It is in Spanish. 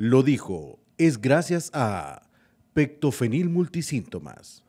Lo dijo, es gracias a pectofenil multisíntomas.